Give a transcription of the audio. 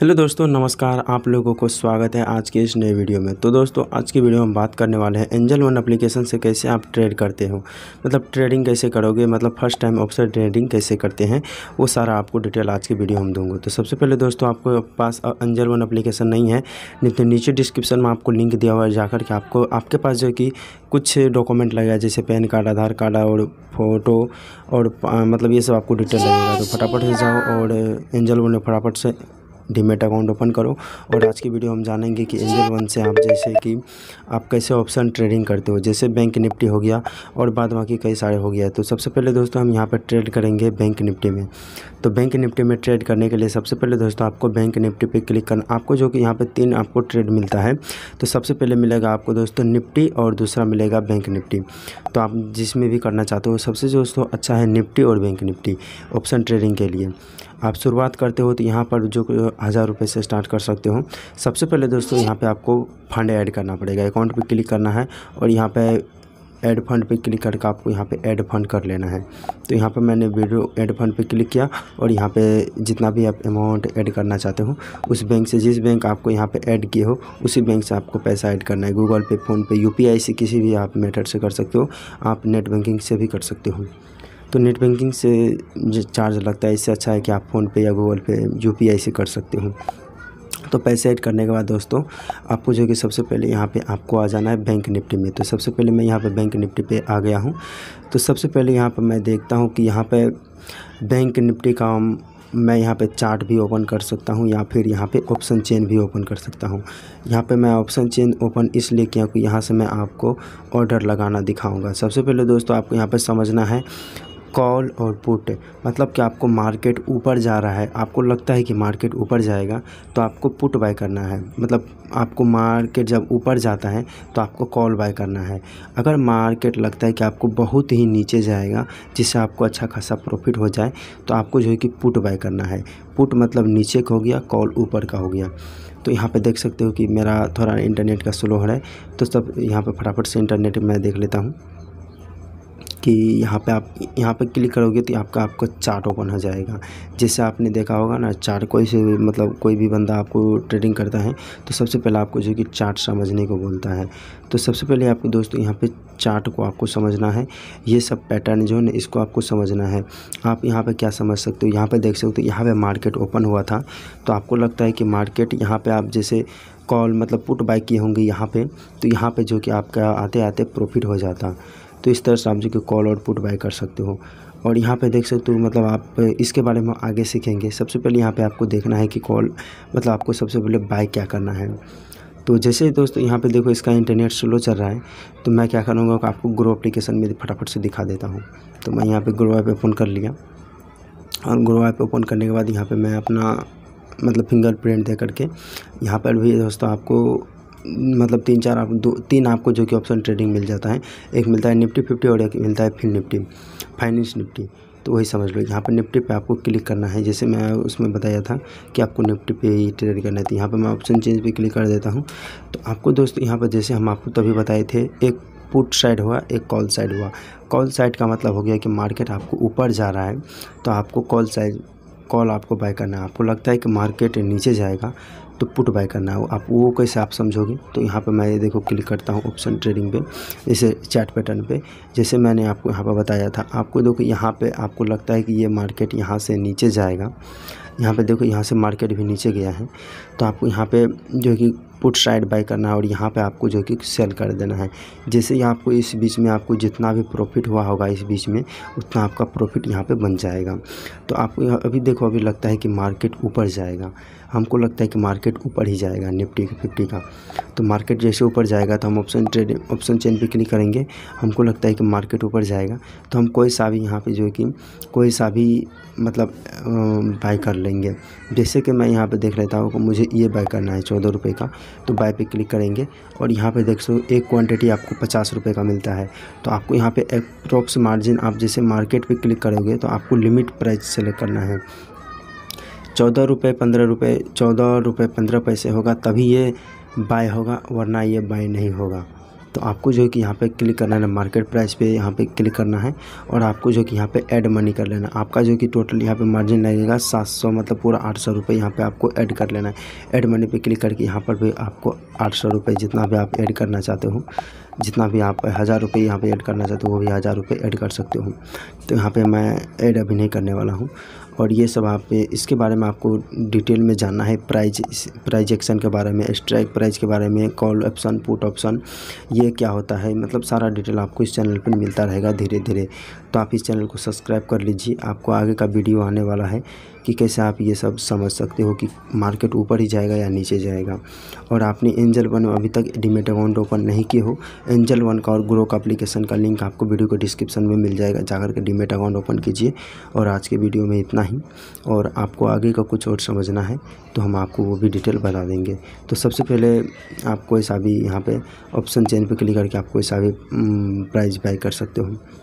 hello दोस्तों नमस्कार आप लोगों को स्वागत है आज के इस नए वीडियो में तो दोस्तों आज की वीडियो में बात करने वाले हैं एंजल वन एप्लीकेशन से कैसे आप ट्रेड करते हो मतलब ट्रेडिंग कैसे करोगे मतलब फर्स्ट टाइम ऑप्शन ट्रेडिंग कैसे करते हैं वो सारा आपको डिटेल आज की वीडियो हम दूंगा तो सबसे पहले दोस्तों आपको पास एंजल वन अप्लीकेशन नहीं है तो नीचे डिस्क्रिप्शन में आपको लिंक दिया हुआ है जाकर के आपको आपके पास जो कि कुछ डॉक्यूमेंट लगेगा जैसे पैन कार्ड आधार कार्ड और फोटो और मतलब ये सब आपको डिटेल लगेगा तो फटाफट से जाओ और एंजल वन फटाफट से डीमेट अकाउंट ओपन करो और आज की वीडियो हम जानेंगे कि एंजल वन से आप जैसे कि आप कैसे ऑप्शन ट्रेडिंग करते हो जैसे बैंक निफ्टी हो गया और बाद बाकी कई सारे हो गया तो सबसे पहले दोस्तों हम यहाँ पर ट्रेड करेंगे बैंक निफ्टी में तो बैंक निफ्टी में ट्रेड करने के लिए सबसे पहले दोस्तों आपको बैंक निफ्टी पर क्लिक करना आपको जो कि यहाँ पर तीन आपको ट्रेड मिलता है तो सबसे पहले मिलेगा आपको दोस्तों निफ्टी और दूसरा मिलेगा बैंक निफ्टी तो आप जिसमें भी करना चाहते हो सबसे दोस्तों अच्छा है निफ्टी और बैंक निफ्टी ऑप्शन ट्रेडिंग के लिए आप शुरुआत करते हो तो यहाँ पर जो हज़ार रुपये से स्टार्ट कर सकते हो सबसे पहले दोस्तों यहाँ पे आपको फंड ऐड करना पड़ेगा अकाउंट पे क्लिक करना है और यहाँ पे ऐड फंड पे क्लिक करके आपको यहाँ पे ऐड फंड कर लेना है तो यहाँ पे मैंने वीडियो ऐड फंड पे क्लिक किया और यहाँ पे जितना भी आप अमाउंट ऐड करना चाहते हो उस बैंक से जिस बैंक आपको यहाँ पे ऐड किए हो उसी बैंक से आपको पैसा ऐड करना है गूगल पे फ़ोनपे यू पी से किसी भी आप मेथड से कर सकते हो आप नेट बैंकिंग से भी कर सकते हो तो नेट बैंकिंग से जो चार्ज लगता है इससे अच्छा है कि आप फ़ोनपे या गूगल पे यू पी आई से कर सकते हो तो पैसे ऐड करने के बाद दोस्तों आपको जो कि सबसे पहले यहाँ पे आपको आ जाना है बैंक निफ्टी में तो सबसे पहले मैं यहाँ पे बैंक निफ्टी पे आ गया हूँ तो सबसे पहले यहाँ पे मैं देखता हूँ कि यहाँ पे बैंक निफ्टी का मैं यहाँ पे चार्ट भी ओपन कर सकता हूँ या फिर यहाँ पे ऑप्शन चेन भी ओपन कर सकता हूँ यहाँ पे मैं ऑप्शन चेन ओपन इसलिए किया कि यहाँ से मैं आपको ऑर्डर लगाना दिखाऊंगा सबसे पहले दोस्तों आपको यहाँ पे समझना है कॉल और पुट मतलब कि आपको मार्केट ऊपर जा रहा है आपको लगता है कि मार्केट ऊपर जाएगा तो आपको पुट बाय करना है मतलब आपको मार्केट जब ऊपर जाता है तो आपको कॉल बाय करना है अगर मार्केट लगता है कि आपको बहुत ही नीचे जाएगा जिससे आपको अच्छा खासा प्रॉफिट हो जाए तो आपको जो है कि पुट बाय करना है पुट मतलब नीचे का हो गया कॉल ऊपर का हो गया तो यहाँ पे देख सकते हो कि मेरा थोड़ा इंटरनेट का स्लो हो रहा है तो सब यहाँ पे फटाफट से इंटरनेट मैं देख लेता हूँ कि यहाँ पे आप यहाँ पे क्लिक करोगे तो आपका आपका चार्ट ओपन हो जाएगा जैसे आपने देखा होगा ना चार्ट कोई से मतलब कोई भी बंदा आपको ट्रेडिंग करता है तो सबसे पहले आपको जो कि चार्ट समझने को बोलता है तो सबसे पहले आपको दोस्तों यहाँ पे चार्ट को आपको समझना है ये सब पैटर्न जो है ना इसको आपको समझना है आप यहाँ पर क्या समझ सकते हो यहाँ पर देख सकते हो यहाँ पर मार्केट ओपन हुआ था तो आपको लगता है कि मार्केट यहाँ पर आप जैसे कॉल मतलब पुट बाई किए होंगे यहाँ पर तो यहाँ पर जो कि आपका आते आते प्रॉफिट हो जाता तो इस तरह से आप जो कि कॉल और पुट बाय कर सकते हो और यहाँ पे देख सकते हो मतलब आप इसके बारे में आगे सीखेंगे सबसे पहले यहाँ पे आपको देखना है कि कॉल मतलब आपको सबसे पहले बाय क्या करना है तो जैसे दोस्तों यहाँ पे देखो इसका इंटरनेट स्लो चल रहा है तो मैं क्या करूँगा आपको ग्रो एप्लीकेशन में फटाफट से दिखा देता हूँ तो मैं यहाँ पर ग्रो ऐप ओपन कर लिया और ग्रो ऐप ओपन करने के बाद यहाँ पर मैं अपना मतलब फिंगर प्रिंट दे करके यहाँ पर भी दोस्तों आपको मतलब तीन चार आप दो तीन आपको जो कि ऑप्शन ट्रेडिंग मिल जाता है एक मिलता है निफ्टी फिफ्टी और एक मिलता है फिन निफ्टी फाइनेंस निफ्टी तो वही समझ लो यहाँ पर निफ्टी पे आपको क्लिक करना है जैसे मैं उसमें बताया था कि आपको निफ्टी पे ही ट्रेड करना है तो यहाँ पर मैं ऑप्शन चेंज भी क्लिक कर देता हूँ तो आपको दोस्तों यहाँ पर जैसे हम आपको तभी बताए थे एक पुट साइड हुआ एक कॉल साइड हुआ कॉल साइड का मतलब हो गया कि मार्केट आपको ऊपर जा रहा है तो आपको कॉल साइड कॉल आपको बाय करना है आपको लगता है कि मार्केट नीचे जाएगा तो पुट बाय करना है आप वो कैसे आप समझोगे तो यहाँ पर मैं ये देखो क्लिक करता हूँ ऑप्शन ट्रेडिंग पे जैसे चैट पैटर्न पे जैसे मैंने आपको यहाँ पर बताया था आपको देखो यहाँ पे आपको लगता है कि ये मार्केट यहाँ से नीचे जाएगा यहाँ पे देखो यहाँ से मार्केट भी नीचे गया है तो आपको यहाँ पे जो कि पुट साइड बाई करना है और यहाँ पे आपको जो कि सेल कर देना है जैसे ही आपको इस बीच में आपको जितना भी प्रॉफिट हुआ होगा इस बीच में उतना आपका प्रॉफिट यहाँ पे बन जाएगा तो आपको अभी देखो अभी लगता है कि मार्केट ऊपर जाएगा हमको लगता है कि मार्केट ऊपर ही जाएगा निफ्टी फिफ्टी का तो मार्केट जैसे ऊपर जाएगा तो हम ऑप्शन ट्रेड ऑप्शन चेन पर क्लिक करेंगे हमको लगता है कि मार्केट ऊपर जाएगा तो हम कोई सा भी यहाँ पर जो कि कोई सा भी मतलब बाई कर लेंगे जैसे कि मैं यहाँ पे देख लेता हूँ मुझे ये बाई करना है चौदह रुपये का तो बाय पे क्लिक करेंगे और यहाँ पे देख सो एक क्वांटिटी आपको पचास रुपये का मिलता है तो आपको यहाँ पे अप्रोक्स मार्जिन आप जैसे मार्केट पे क्लिक करोगे तो आपको लिमिट प्राइस सेलेक्ट करना है चौदह रुपये पंद्रह रुपये चौदह रुपये पंद्रह पैसे होगा तभी ये बाय होगा वरना ये बाय नहीं होगा तो आपको जो है कि यहाँ पे क्लिक करना है मार्केट प्राइस पे यहाँ पे क्लिक करना है और आपको जो कि यहाँ पे ऐड मनी कर लेना है आपका जो कि टोटल यहाँ पे मार्जिन लगेगा सात सौ मतलब पूरा आठ सौ रुपये यहाँ पर आपको ऐड कर लेना है ऐड मनी पे क्लिक करके यहाँ पर भी आपको आठ सौ रुपये जितना भी आप ऐड करना चाहते हो जितना भी आप हज़ार रुपये यहाँ पे ऐड करना चाहते हो वो भी हज़ार रुपये ऐड कर सकते हो तो यहाँ पे मैं ऐड अभी नहीं करने वाला हूँ और ये सब आप इसके बारे में आपको डिटेल में जानना है प्राइज प्राइजेक्शन के बारे में स्ट्राइक प्राइज के बारे में कॉल ऑप्शन पुट ऑप्शन ये क्या होता है मतलब सारा डिटेल आपको इस चैनल पर मिलता रहेगा धीरे धीरे तो आप इस चैनल को सब्सक्राइब कर लीजिए आपको आगे का वीडियो आने वाला है कि कैसे आप ये सब समझ सकते हो कि मार्केट ऊपर ही जाएगा या नीचे जाएगा और आपने एंजल वन अभी तक डीमेट अकाउंट ओपन नहीं किए हो एंजल वन का और ग्रो का अप्लीकेशन का लिंक आपको वीडियो के डिस्क्रिप्शन में मिल जाएगा जाकर के डीमेट अकाउंट ओपन कीजिए और आज के वीडियो में इतना ही और आपको आगे का कुछ और समझना है तो हम आपको वो भी डिटेल बता देंगे तो सबसे पहले आपको ऐसा भी यहाँ पर ऑप्शन चेंज पर क्लिक करके आपको ऐसा भी प्राइज बाई कर सकते हो